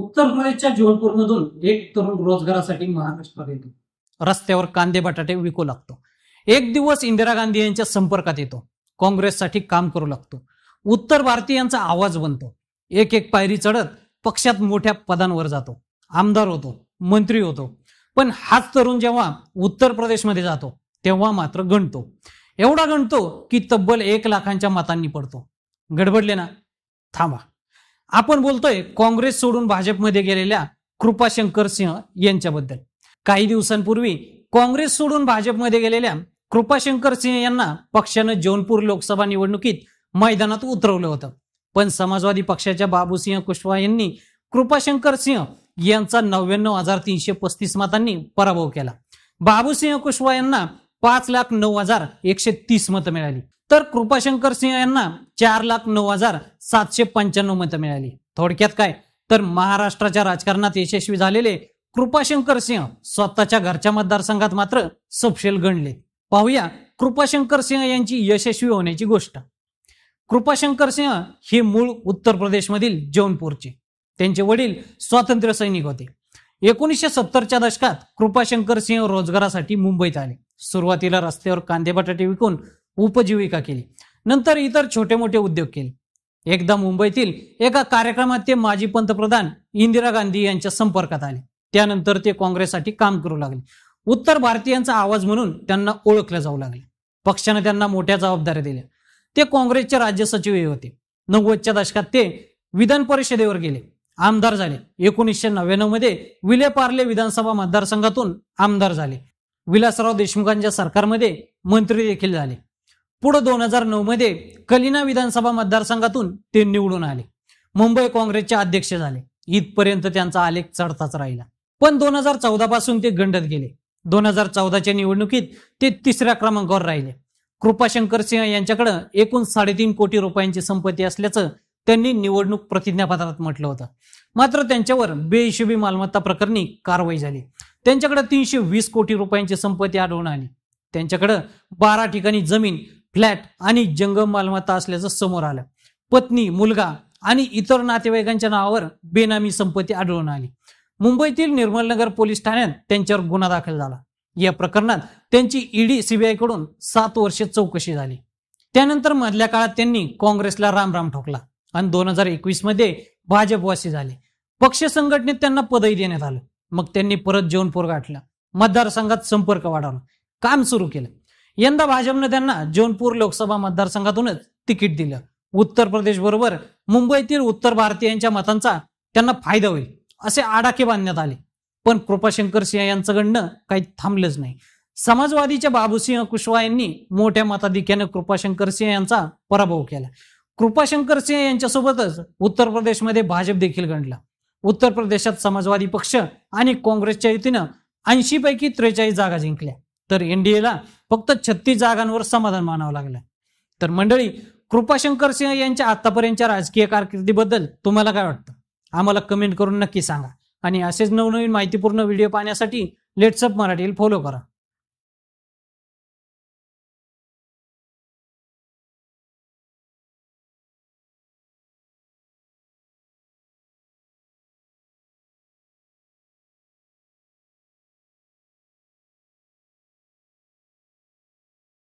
उत्तर प्रदेशच्या जौनपूरमधून एक तरुण रोजगारासाठी महाराष्ट्रात येतो रस्त्यावर कांदे बटाटे विकू लागतो एक दिवस इंदिरा गांधी यांच्या संपर्कात येतो काँग्रेससाठी काम करू लागतो उत्तर भारतीयांचा आवाज बनतो एक एक पायरी चढत पक्षात मोठ्या पदांवर जातो आमदार होतो मंत्री होतो पण हाच तरुण जेव्हा उत्तर प्रदेशमध्ये जातो तेव्हा मात्र गणतो एवढा गणतो की तब्बल एक लाखांच्या मतांनी पडतो गडबडले ना थांबा आपण बोलतोय काँग्रेस सोडून भाजपमध्ये गेलेल्या कृपाशंकर सिंह यांच्याबद्दल काही दिवसांपूर्वी काँग्रेस सोडून भाजपमध्ये गेलेल्या कृपाशंकर सिंह यांना पक्षानं जौनपूर लोकसभा निवडणुकीत मैदानात उतरवलं होतं पण समाजवादी पक्षाच्या बाबूसिंह कुशवाहा यांनी कृपाशंकर सिंह यांचा नव्याण्णव हजार तीनशे पस्तीस मतांनी पराभव केला बाबूसिंह कुशवाहा यांना पाच लाख नऊ हजार एकशे तीस मतं मिळाली तर कृपाशंकर सिंह यांना चार लाख नऊ हजार सातशे पंच्याण्णव मतं मिळाली थोडक्यात काय तर महाराष्ट्राच्या राजकारणात यशस्वी झालेले कृपाशंकर सिंह स्वतःच्या घरच्या मतदारसंघात मात्र सपशेल गणले पाहूया कृपाशंकर सिंह यांची यशस्वी होण्याची गोष्ट कृपाशंकर सिंह हे मूळ उत्तर प्रदेशमधील जौनपूरचे त्यांचे वडील स्वातंत्र्य सैनिक होते एकोणीसशे सत्तरच्या दशकात कृपाशंकर सिंह रोजगारासाठी मुंबईत आले सुरुवातीला रस्त्यावर कांदे बटाटे विकून उपजीविका केली नंतर इतर छोटे मोठे उद्योग केले एकदा मुंबईतील एका कार्यक्रमात ते माजी पंतप्रधान इंदिरा गांधी यांच्या संपर्कात आले त्यानंतर ते काँग्रेससाठी काम करू लागले उत्तर भारतीयांचा आवाज म्हणून त्यांना ओळखलं जाऊ लागले पक्षाने त्यांना मोठ्या जबाबदाऱ्या दिल्या ते काँग्रेसचे राज्य सचिवही होते नव्वदच्या दशकात ते विधान परिषदेवर गेले आमदार झाले एकोणीसशे नव्याण्णव मध्ये विले पार्ले विधानसभा मतदारसंघातून आमदार झाले विलासराव देशमुखांच्या सरकारमध्ये मंत्री देखील झाले पुढे दोन हजार नऊ मध्ये कलिना विधानसभा मतदारसंघातून ते निवडून आले मुंबई काँग्रेसचे अध्यक्ष झाले इथपर्यंत त्यांचा आलेख चढताच राहिला पण दोन हजार चौदा पासून ते गंडत गेले दोन हजार चौदाच्या निवडणुकीत ते तिसऱ्या क्रमांकावर राहिले कृपाशंकर सिंह यांच्याकडे एकूण साडेतीन कोटी रुपयांची संपत्ती असल्याचं त्यांनी निवडणूक प्रतिज्ञापत्रात म्हटलं होतं मात्र त्यांच्यावर बेहिशोबी मालमत्ता प्रकरणी कारवाई झाली त्यांच्याकडे तीनशे वीस कोटी रुपयांची संपत्ती आढळून आली त्यांच्याकडे बारा ठिकाणी जमीन फ्लॅट आणि जंगम मालमत्ता असल्याचं समोर आलं पत्नी मुलगा आणि इतर नातेवाईकांच्या नावावर बेनामी संपत्ती आढळून आली मुंबईतील निर्मलनगर पोलीस ठाण्यात त्यांच्यावर गुन्हा दाखल झाला या प्रकरणात त्यांची ईडी कडून सात वर्षे चौकशी झाली त्यानंतर मधल्या काळात त्यांनी काँग्रेसला रामराम ठोकला आणि दोन हजार एकवीस मध्ये भाजपवासी झाले पक्ष संघटनेत त्यांना पदही देण्यात आलं मग त्यांनी परत जेवणपूर गाठला मतदारसंघात संपर्क वाढवला काम सुरू केलं यंदा भाजपनं त्यांना जोनपूर लोकसभा मतदारसंघातूनच तिकीट दिलं उत्तर प्रदेश बरोबर मुंबईतील उत्तर भारतीयांच्या मतांचा त्यांना फायदा होईल असे आडाखे बांधण्यात आले पण कृपाशंकर सिंह यांचं गणणं काही थांबलंच नाही समाजवादीच्या बाबूसिंह कुशवाहा यांनी मोठ्या मताधिक्यानं कृपाशंकर सिंह यांचा पराभव केला कृपाशंकर सिंह यांच्यासोबतच उत्तर प्रदेशमध्ये भाजप देखील गणला उत्तर प्रदेशात समाजवादी पक्ष आणि काँग्रेसच्या युतीनं ऐंशी पैकी त्रेचाळीस जागा जिंकल्या तर एनडीएला फक्त छत्तीस जागांवर समाधान मानावं लागलं तर मंडळी कृपाशंकर सिंह यांच्या आतापर्यंतच्या राजकीय कारकिर्दीबद्दल तुम्हाला काय वाटतं आम्हाला कमेंट करून नक्की सांगा आणि असेच नवनवीन माहितीपूर्ण व्हिडिओ पाहण्यासाठी लेट्सअप मराठी फॉलो करा